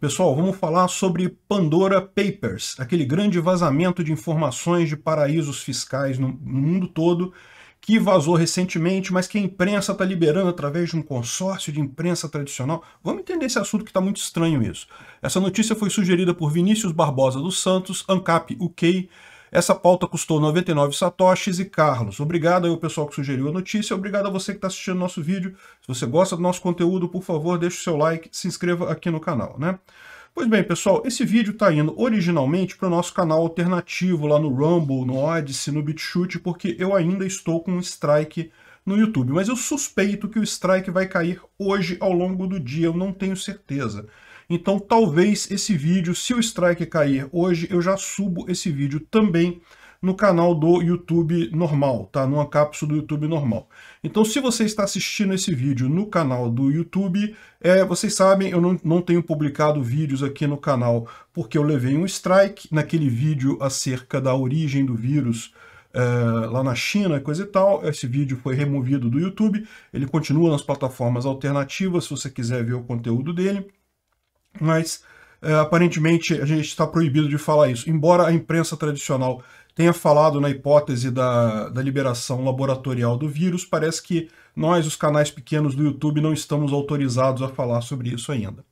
Pessoal, vamos falar sobre Pandora Papers, aquele grande vazamento de informações de paraísos fiscais no mundo todo que vazou recentemente, mas que a imprensa está liberando através de um consórcio de imprensa tradicional. Vamos entender esse assunto que está muito estranho isso. Essa notícia foi sugerida por Vinícius Barbosa dos Santos, ANCAP UK, essa pauta custou 99 satoshis e Carlos. Obrigado aí ao pessoal que sugeriu a notícia, obrigado a você que está assistindo nosso vídeo. Se você gosta do nosso conteúdo, por favor, deixe o seu like, se inscreva aqui no canal, né? Pois bem, pessoal, esse vídeo está indo originalmente para o nosso canal alternativo lá no Rumble, no Odyssey, no BitChute, porque eu ainda estou com um strike no YouTube. Mas eu suspeito que o strike vai cair hoje ao longo do dia, eu não tenho certeza. Então talvez esse vídeo, se o strike cair hoje, eu já subo esse vídeo também no canal do YouTube normal, tá? Numa cápsula do YouTube normal. Então, se você está assistindo esse vídeo no canal do YouTube, é, vocês sabem, eu não, não tenho publicado vídeos aqui no canal porque eu levei um strike naquele vídeo acerca da origem do vírus é, lá na China, coisa e tal. Esse vídeo foi removido do YouTube, ele continua nas plataformas alternativas se você quiser ver o conteúdo dele mas é, aparentemente a gente está proibido de falar isso. Embora a imprensa tradicional tenha falado na hipótese da, da liberação laboratorial do vírus, parece que nós, os canais pequenos do YouTube, não estamos autorizados a falar sobre isso ainda.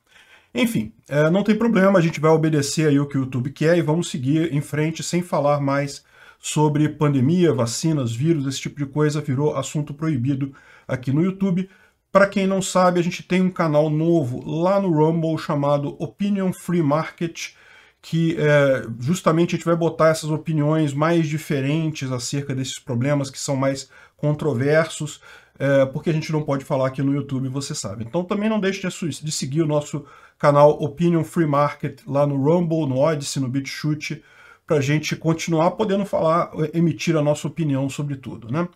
Enfim, é, não tem problema, a gente vai obedecer aí o que o YouTube quer e vamos seguir em frente sem falar mais sobre pandemia, vacinas, vírus, esse tipo de coisa virou assunto proibido aqui no YouTube. Para quem não sabe, a gente tem um canal novo lá no Rumble chamado Opinion Free Market, que é, justamente a gente vai botar essas opiniões mais diferentes acerca desses problemas que são mais controversos, é, porque a gente não pode falar aqui no YouTube, você sabe. Então também não deixe de, seguir o nosso canal Opinion Free Market lá no Rumble, no Odyssey, no BitChute, para a gente continuar podendo falar, é, emitir a nossa opinião sobre tudo, né?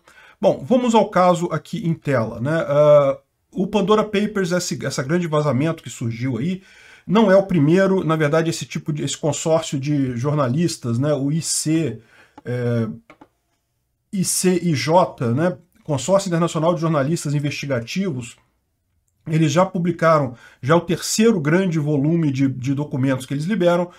Bom, vamos ao caso aqui em tela. Né? Ah, o Pandora Papers, esse, essa grande vazamento que surgiu aí, não é o primeiro, na verdade, esse tipo de esse consórcio de jornalistas, né, o IC, é, ICIJ, né, Consórcio Internacional de Jornalistas Investigativos, eles já publicaram já o terceiro grande volume de, de documentos que eles liberam,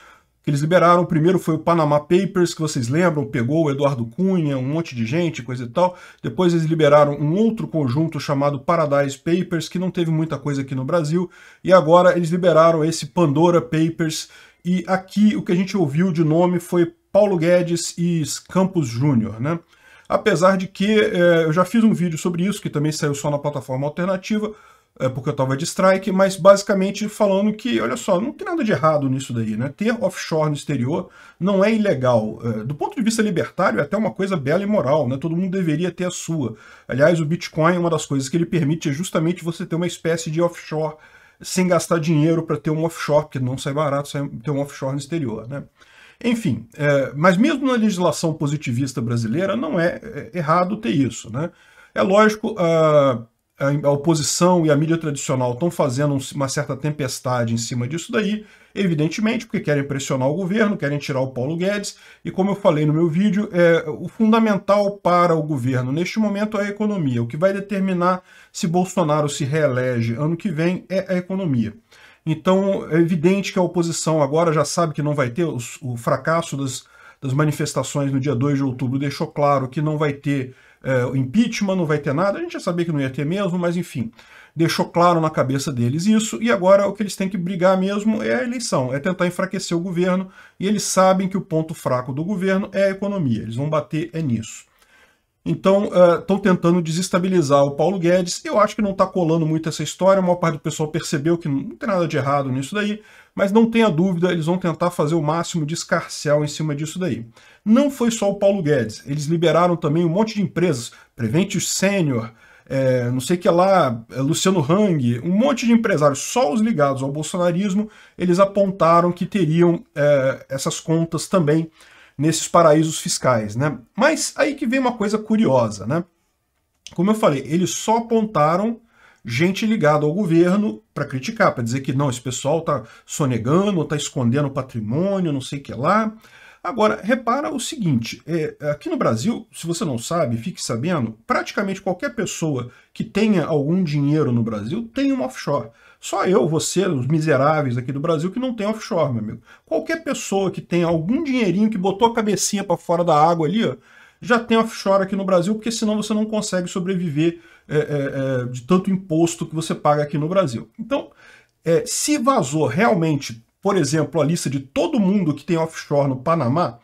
que eles liberaram. O primeiro foi o Panama Papers, que vocês lembram, pegou o Eduardo Cunha, um monte de gente, coisa e tal. Depois eles liberaram um outro conjunto chamado Paradise Papers, que não teve muita coisa aqui no Brasil. E agora eles liberaram esse Pandora Papers. E aqui o que a gente ouviu de nome foi Paulo Guedes e Campos Júnior, né? Apesar de que eh, eu já fiz um vídeo sobre isso, que também saiu só na plataforma alternativa. É, porque eu estava de strike, mas basicamente falando que, olha só, não tem nada de errado nisso daí, né? Ter offshore no exterior não é ilegal. É, do ponto de vista libertário, é até uma coisa bela e moral, né? Todo mundo deveria ter a sua. Aliás, o Bitcoin, é uma das coisas que ele permite é justamente você ter uma espécie de offshore sem gastar dinheiro para ter um offshore, porque não sai barato ter um offshore no exterior, né? Enfim, é, mas mesmo na legislação positivista brasileira, não é errado ter isso, né? É lógico, uh, a oposição e a mídia tradicional estão fazendo uma certa tempestade em cima disso daí, evidentemente, porque querem pressionar o governo, querem tirar o Paulo Guedes, e como eu falei no meu vídeo, é, o fundamental para o governo neste momento é a economia. O que vai determinar se Bolsonaro se reelege ano que vem é a economia. Então, é evidente que a oposição agora já sabe que não vai ter os, o fracasso das das manifestações no dia 2 de outubro deixou claro que não vai ter é, impeachment, não vai ter nada, a gente já sabia que não ia ter mesmo, mas enfim, deixou claro na cabeça deles isso, e agora o que eles têm que brigar mesmo é a eleição, é tentar enfraquecer o governo, e eles sabem que o ponto fraco do governo é a economia, eles vão bater é nisso. Então, estão uh, tentando desestabilizar o Paulo Guedes. Eu acho que não está colando muito essa história. A maior parte do pessoal percebeu que não tem nada de errado nisso daí. Mas não tenha dúvida, eles vão tentar fazer o máximo de escarcial em cima disso daí. Não foi só o Paulo Guedes. Eles liberaram também um monte de empresas. Prevente Sênior, é, não sei que lá, é Luciano Hang, um monte de empresários, só os ligados ao bolsonarismo, eles apontaram que teriam é, essas contas também nesses paraísos fiscais, né? Mas aí que vem uma coisa curiosa, né? Como eu falei, eles só apontaram gente ligada ao governo para criticar, para dizer que não, esse pessoal tá sonegando, tá escondendo patrimônio, não sei o que lá. Agora, repara o seguinte: é, aqui no Brasil, se você não sabe, fique sabendo, praticamente qualquer pessoa que tenha algum dinheiro no Brasil tem um offshore. Só eu, você, os miseráveis aqui do Brasil que não tem offshore, meu amigo. Qualquer pessoa que tem algum dinheirinho que botou a cabecinha para fora da água ali, ó, já tem offshore aqui no Brasil, porque senão você não consegue sobreviver é, é, é de tanto imposto que você paga aqui no Brasil. Então, é, se vazou realmente, por exemplo, a lista de todo mundo que tem offshore no Panamá,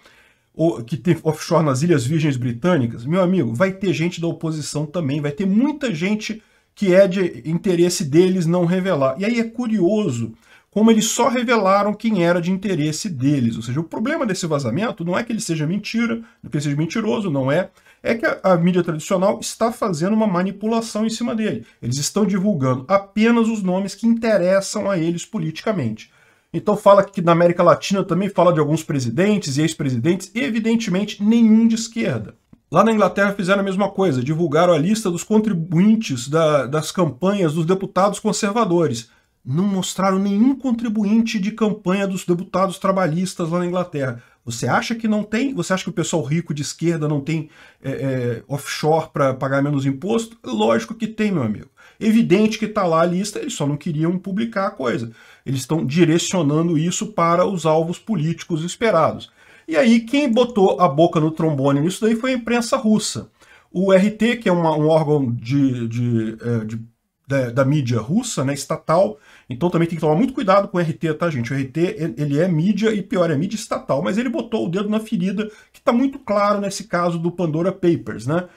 ou que tem offshore nas Ilhas Virgens Britânicas, meu amigo, vai ter gente da oposição também, vai ter muita gente que é de interesse deles não revelar. E aí é curioso como eles só revelaram quem era de interesse deles. Ou seja, o problema desse vazamento não é que ele seja mentira, é que ele seja mentiroso, não é. É que a, a mídia tradicional está fazendo uma manipulação em cima dele. Eles estão divulgando apenas os nomes que interessam a eles politicamente. Então fala que na América Latina também fala de alguns presidentes e ex-presidentes, evidentemente nenhum de esquerda. Lá na Inglaterra fizeram a mesma coisa, divulgaram a lista dos contribuintes da, das campanhas dos deputados conservadores. Não mostraram nenhum contribuinte de campanha dos deputados trabalhistas lá na Inglaterra. Você acha que não tem? Você acha que o pessoal rico de esquerda não tem é, é, offshore para pagar menos imposto? Lógico que tem, meu amigo. Evidente que está lá a lista, eles só não queriam publicar a coisa. Eles estão direcionando isso para os alvos políticos esperados. E aí quem botou a boca no trombone nisso daí foi a imprensa russa. O RT, que é uma, um órgão de, de, é, de, da, da, mídia russa, né, estatal, então também tem que tomar muito cuidado com o RT, tá, gente? O RT, ele é mídia, e pior, é mídia estatal, mas ele botou o dedo na ferida, que está muito claro nesse caso do Pandora Papers, né?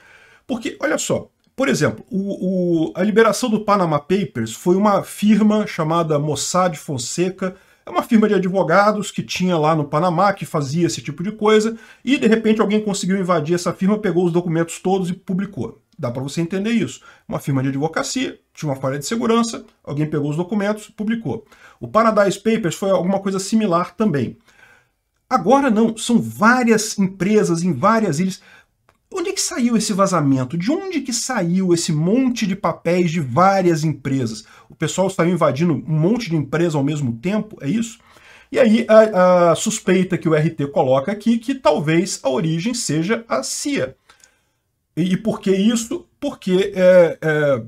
Porque, olha só, por exemplo, o, o, a liberação do Panama Papers foi uma firma chamada Mossad Fonseca, é uma firma de advogados que tinha lá no Panamá, que fazia esse tipo de coisa, e de repente alguém conseguiu invadir essa firma, pegou os documentos todos e publicou. Dá para você entender isso. Uma firma de advocacia, tinha uma falha de segurança, alguém pegou os documentos, publicou. O Paradise Papers foi alguma coisa similar também. Agora não, são várias empresas em várias ilhas. Onde é que saiu esse vazamento? De onde que saiu esse monte de papéis de várias empresas? O pessoal estava invadindo um monte de empresa ao mesmo tempo, é isso? E aí a, a suspeita que o RT coloca aqui que talvez a origem seja a CIA. E, e por que isso? Porque é, é,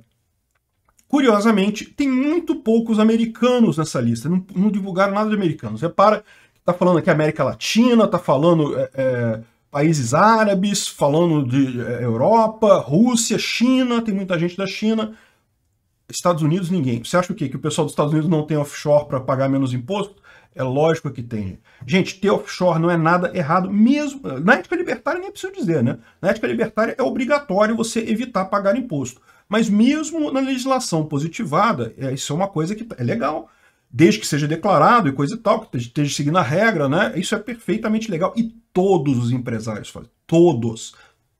curiosamente tem muito poucos americanos nessa lista. Não, não divulgaram nada de americanos. Repara, está falando aqui América Latina, está falando é, é países árabes, falando de é, Europa, Rússia, China, tem muita gente da China. Estados Unidos, ninguém. Você acha o quê? Que o pessoal dos Estados Unidos não tem offshore para pagar menos imposto? É lógico que tem. Gente, ter offshore não é nada errado, mesmo. Na ética libertária nem é preciso dizer, né? Na ética libertária é obrigatório você evitar pagar imposto. Mas mesmo na legislação positivada, é, isso é uma coisa que é legal desde que seja declarado e coisa e tal, que esteja seguindo a regra, né? Isso é perfeitamente legal. E todos os empresários fazem. Todos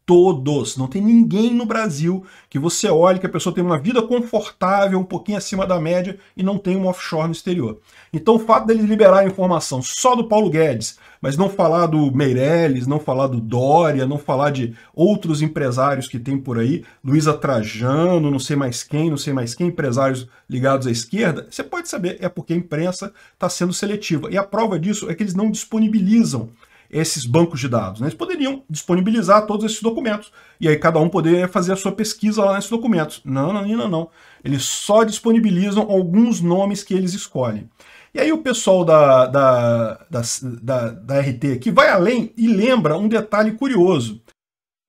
todos. Não tem ninguém no Brasil que você olhe que a pessoa tem uma vida confortável, um pouquinho acima da média e não tem um offshore no exterior. Então o fato deles liberar a informação só do Paulo Guedes, mas não falar do Meirelles, não falar do Dória, não falar de outros empresários que tem por aí, Luísa Trajano, não sei mais quem, não sei mais quem, empresários ligados à esquerda, você pode saber, é porque a imprensa está sendo seletiva. E a prova disso é que eles não disponibilizam esses bancos de dados. Né? Eles poderiam disponibilizar todos esses documentos e aí cada um poderia fazer a sua pesquisa lá nesses documentos. Não, não, não, não. Eles só disponibilizam alguns nomes que eles escolhem. E aí o pessoal da, da, da, da, da RT que vai além e lembra um detalhe curioso.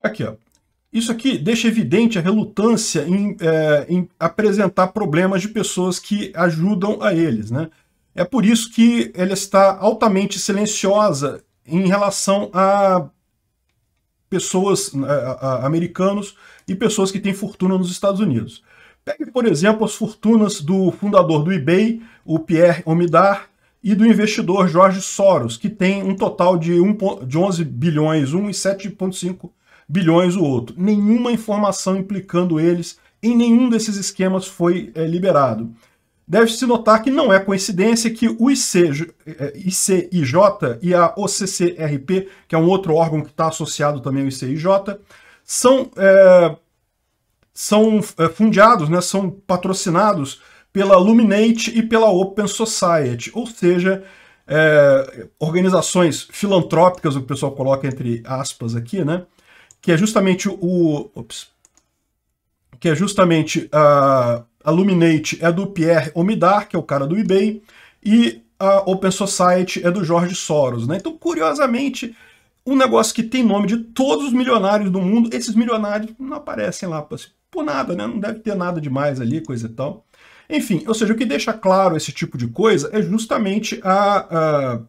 Aqui, ó. Isso aqui deixa evidente a relutância em, é, em apresentar problemas de pessoas que ajudam a eles, né? É por isso que ela está altamente silenciosa em relação a pessoas, a, a, americanos e pessoas que têm fortuna nos Estados Unidos. Pegue, por exemplo, as fortunas do fundador do eBay, o Pierre Omidar, e do investidor Jorge Soros, que tem um total de, 1, de 11 bilhões um e 7,5 bilhões o outro. Nenhuma informação implicando eles em nenhum desses esquemas foi é, liberado. Deve-se notar que não é coincidência que o IC, é, é, ICIJ e a OCCRP, que é um outro órgão que está associado também ao ICIJ, são, é, são é, fundados, né, são patrocinados pela Luminate e pela Open Society, ou seja, é, organizações filantrópicas, o que o pessoal coloca entre aspas aqui, né, que é justamente o... Ops, que é justamente a... Uh, a Luminate é do Pierre Omidar, que é o cara do eBay, e a Open Society é do Jorge Soros. Né? Então, curiosamente, um negócio que tem nome de todos os milionários do mundo, esses milionários não aparecem lá assim, por nada, né? não deve ter nada demais ali, coisa e tal. Enfim, ou seja, o que deixa claro esse tipo de coisa é justamente a, a,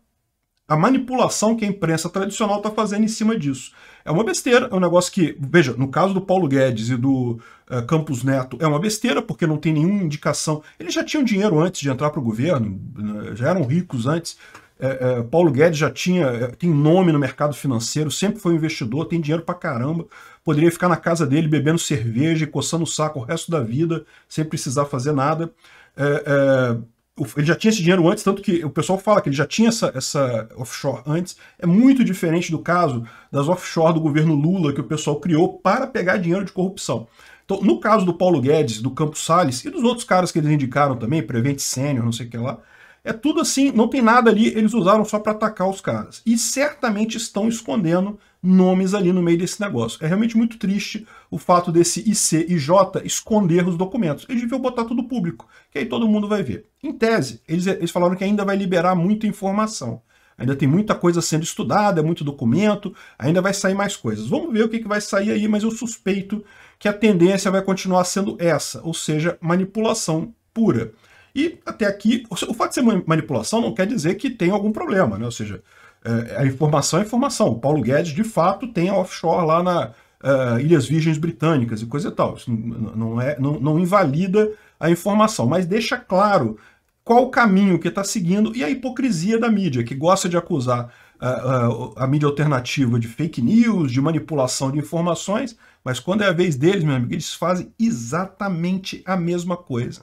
a manipulação que a imprensa tradicional está fazendo em cima disso. É uma besteira, é um negócio que, veja, no caso do Paulo Guedes e do uh, Campos Neto, é uma besteira porque não tem nenhuma indicação. Eles já tinham dinheiro antes de entrar para o governo, né, já eram ricos antes. É, é, Paulo Guedes já tinha, é, tem nome no mercado financeiro, sempre foi um investidor, tem dinheiro para caramba, poderia ficar na casa dele bebendo cerveja e coçando o saco o resto da vida, sem precisar fazer nada. É, é ele já tinha esse dinheiro antes, tanto que o pessoal fala que ele já tinha essa, essa offshore antes. É muito diferente do caso das offshore do governo Lula, que o pessoal criou para pegar dinheiro de corrupção. Então, no caso do Paulo Guedes, do Campos Salles e dos outros caras que eles indicaram também, Prevente Sênior, não sei o que lá, é tudo assim, não tem nada ali, eles usaram só para atacar os caras. E certamente estão escondendo nomes ali no meio desse negócio. É realmente muito triste o fato desse IC e J esconder os documentos. Eles deviam botar tudo público, que aí todo mundo vai ver. Em tese, eles, eles falaram que ainda vai liberar muita informação. Ainda tem muita coisa sendo estudada, muito documento, ainda vai sair mais coisas. Vamos ver o que, que vai sair aí, mas eu suspeito que a tendência vai continuar sendo essa, ou seja, manipulação pura. E até aqui, o fato de ser manipulação não quer dizer que tem algum problema, né? Ou seja, é, a informação é informação. O Paulo Guedes, de fato, tem offshore lá na uh, Ilhas Virgens Britânicas e coisa e tal. Isso não, é, não, não invalida a informação, mas deixa claro qual o caminho que está seguindo e a hipocrisia da mídia, que gosta de acusar uh, uh, a mídia alternativa de fake news, de manipulação de informações, mas quando é a vez deles, meu amigo, eles fazem exatamente a mesma coisa.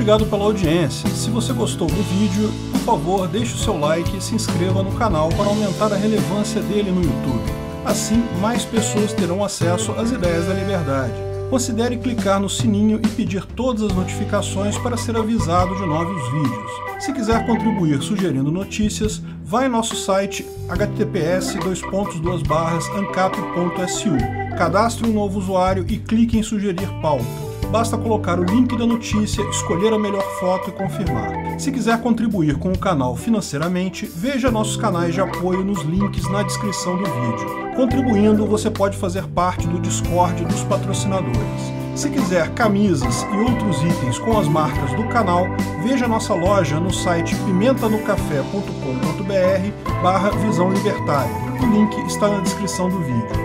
obrigado pela audiência. Se você gostou do vídeo, por favor, deixe o seu like e se inscreva no canal para aumentar a relevância dele no YouTube. Assim, mais pessoas terão acesso às ideias da liberdade. Considere clicar no sininho e pedir todas as notificações para ser avisado de novos vídeos. Se quiser contribuir sugerindo notícias, vá em nosso site https://ancap.su, cadastre um novo usuário e clique em sugerir pauta basta colocar o link da notícia, escolher a melhor foto e confirmar. Se quiser contribuir com o canal financeiramente, veja nossos canais de apoio nos links na descrição do vídeo. Contribuindo, você pode fazer parte do Discord dos patrocinadores. Se quiser camisas e outros itens com as marcas do canal, veja nossa loja no site pimentanocafé.com.br barra Visão Libertária. O link está na descrição do vídeo.